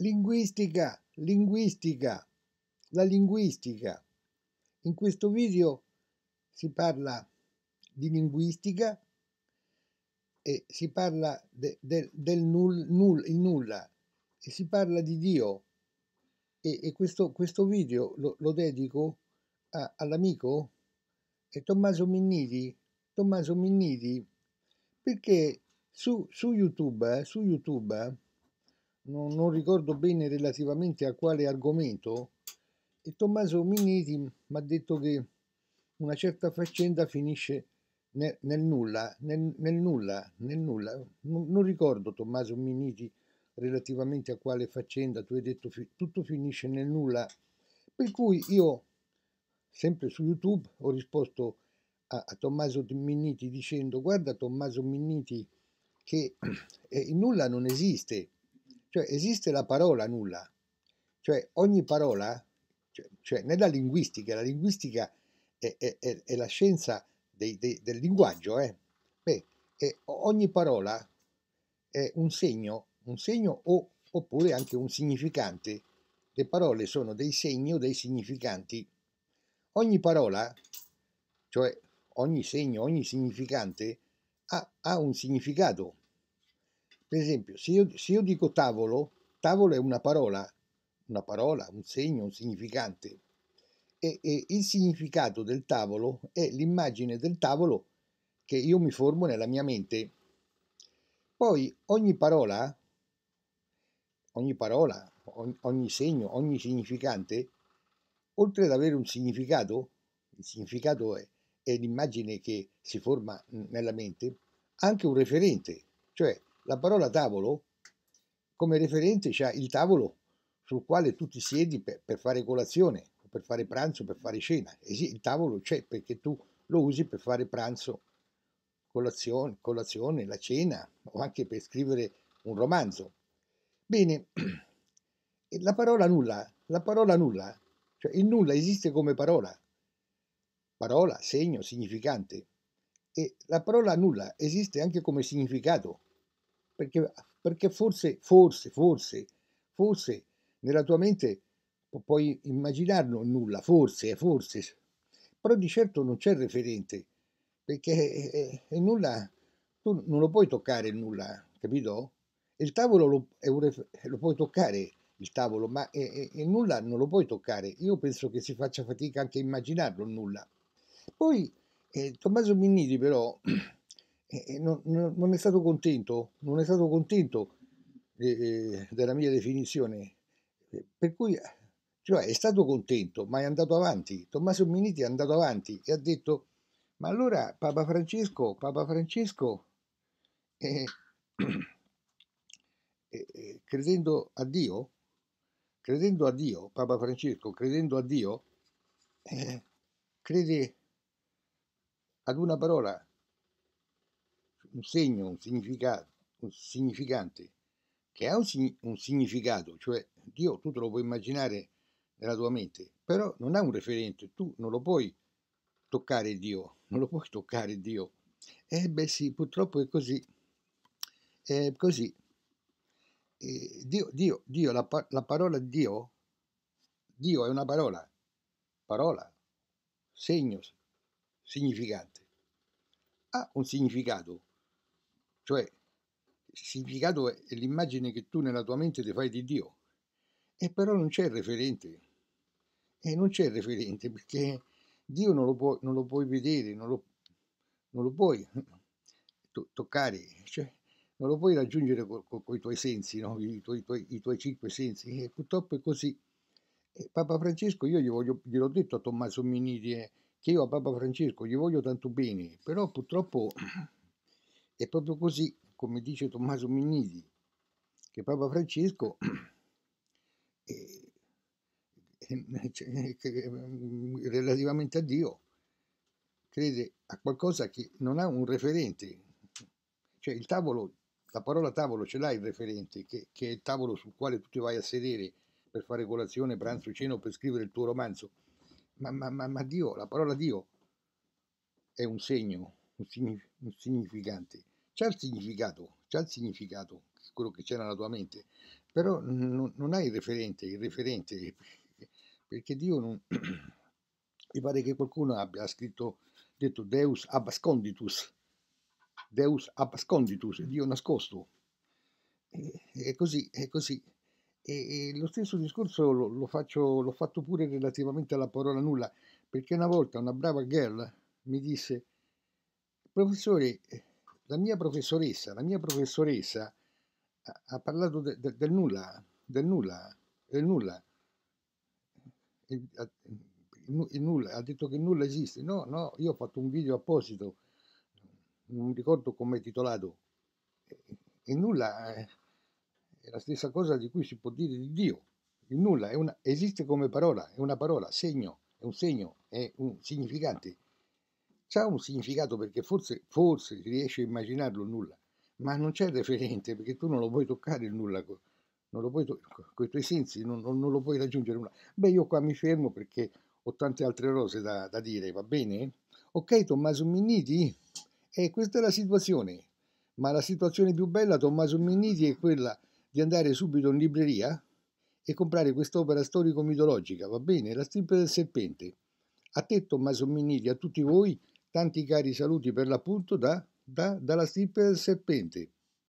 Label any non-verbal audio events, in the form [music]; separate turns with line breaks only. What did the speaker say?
Linguistica, linguistica, la linguistica. In questo video si parla di linguistica e si parla de, de, del null, null, il nulla e si parla di Dio. E, e questo, questo, video lo, lo dedico all'amico Tommaso Minniti. Tommaso Minniti perché su, su YouTube, su YouTube non, non ricordo bene relativamente a quale argomento, e Tommaso Minniti mi ha detto che una certa faccenda finisce nel, nel nulla, nel, nel, nulla, nel nulla. Non, non, ricordo Tommaso Minniti relativamente a quale faccenda tu hai detto fi, tutto finisce nel nulla. Per cui io, sempre su YouTube, ho risposto a, a Tommaso Minniti dicendo guarda Tommaso Minniti che [clears throat] eh, il nulla non esiste. Cioè esiste la parola nulla, cioè ogni parola, cioè, cioè nella linguistica, la linguistica è, è, è, è la scienza dei, dei, del linguaggio, eh? Beh, ogni parola è un segno, un segno o, oppure anche un significante. Le parole sono dei segni o dei significanti. Ogni parola, cioè ogni segno, ogni significante, ha, ha un significato. Per esempio, se io, se io dico tavolo, tavolo è una parola, una parola, un segno, un significante. E, e il significato del tavolo è l'immagine del tavolo che io mi formo nella mia mente. Poi ogni parola, ogni parola, ogni, ogni segno, ogni significante, oltre ad avere un significato, il significato è, è l'immagine che si forma nella mente, ha anche un referente, cioè la parola tavolo come referente c'è il tavolo sul quale tu ti siedi per, per fare colazione, per fare pranzo, per fare cena. E sì, il tavolo c'è perché tu lo usi per fare pranzo, colazione, colazione, la cena o anche per scrivere un romanzo. Bene, [clears throat] la parola nulla, la parola nulla, cioè il nulla esiste come parola, parola, segno, significante. E la parola nulla esiste anche come significato, perché, perché forse, forse, forse, forse nella tua mente puoi immaginarlo nulla, forse, forse, però di certo non c'è referente, perché è, eh, è eh, nulla, tu non lo puoi toccare nulla, capito? Il tavolo lo, un, lo puoi toccare, il tavolo, ma è, eh, è, nulla non lo puoi toccare. Io penso che si faccia fatica anche a immaginarlo nulla. Poi eh, Tommaso Minniti però [clears throat] Eh, eh, non, non, è stato contento, non è stato contento eh, eh della mia definizione, per cui cioè, è stato contento, ma è andato avanti. Tommaso Miniti è andato avanti e ha detto, ma allora Papa Francesco, Papa Francesco, eh, eh, credendo a Dio, credendo a Dio, Papa Francesco, credendo a Dio, crede ad una parola un segno, un significato, un significante, che ha un, un significato, cioè Dio tu te lo puoi immaginare nella tua mente, però non ha un referente, tu non lo puoi toccare Dio, non lo puoi toccare Dio. Eh beh sì, purtroppo è così. È così. Dio, Dio, Dio la, la, parola Dio, Dio è una parola, parola, segno, significante. Ha un significato, cioè, il significato è l'immagine che tu nella tua mente ti fai di Dio. E però non c'è il referente. E non c'è il referente perché Dio non lo, puoi, non lo puoi vedere, non lo, non lo puoi [laughs] to- toccare, cioè, non lo puoi raggiungere con co- i tuoi sensi, no? I, tuoi, i, tuoi, i tuoi cinque sensi. E purtroppo è così. E Papa Francesco, io gli voglio, gliel'ho detto a Tommaso Miniti eh, che io a Papa Francesco gli voglio tanto bene, però purtroppo [clears throat] È proprio così, come dice Tommaso Minnisi, che Papa Francesco [clears throat] eh, eh, cioè, eh, eh, relativamente a Dio crede a qualcosa che non ha un referente. Cioè il tavolo, la parola tavolo ce l'ha il referente, che, che è il tavolo sul quale tu ti vai a sedere per fare colazione, pranzo, cena o per scrivere il tuo romanzo. Ma, ma, ma, ma Dio, la parola Dio è un segno un, significante. C'è il significato, c'è il significato, quello che c'è nella tua mente, però non, non hai il referente, il referente, [laughs] perché Dio non... [clears throat] Mi pare che qualcuno abbia scritto, detto Deus abasconditus, Deus abasconditus, Dio nascosto. E, è così, è così. E, e lo stesso discorso lo, lo faccio, l'ho fatto pure relativamente alla parola nulla, perché una volta una brava girl mi disse Professore, eh, la mia professoressa, la mia professoressa ha, ha parlato de, de, del nulla, del nulla, del nulla. Il, nulla, ha detto che nulla esiste. No, no, io ho fatto un video apposito, non ricordo come è titolato. Eh, il nulla eh, è la stessa cosa di cui si può dire di Dio. Il nulla una, esiste come parola, è una parola, segno, è un segno, è un significante ha un significato perché forse, forse riesci a immaginarlo nulla, ma non c'è referente perché tu non lo puoi toccare il nulla, non lo puoi to- con i tuoi sensi non, non, non, lo puoi raggiungere nulla. Beh, io qua mi fermo perché ho tante altre cose da, da dire, va bene? Ok, Tommaso Minniti? E eh, questa è la situazione, ma la situazione più bella, Tommaso Minniti, è quella di andare subito in libreria e comprare quest'opera storico-mitologica, va bene? La stirpe del serpente. A te Tommaso Minniti, a tutti voi, Tanti cari saluti per l'appunto da, da, dalla stirpe del serpente.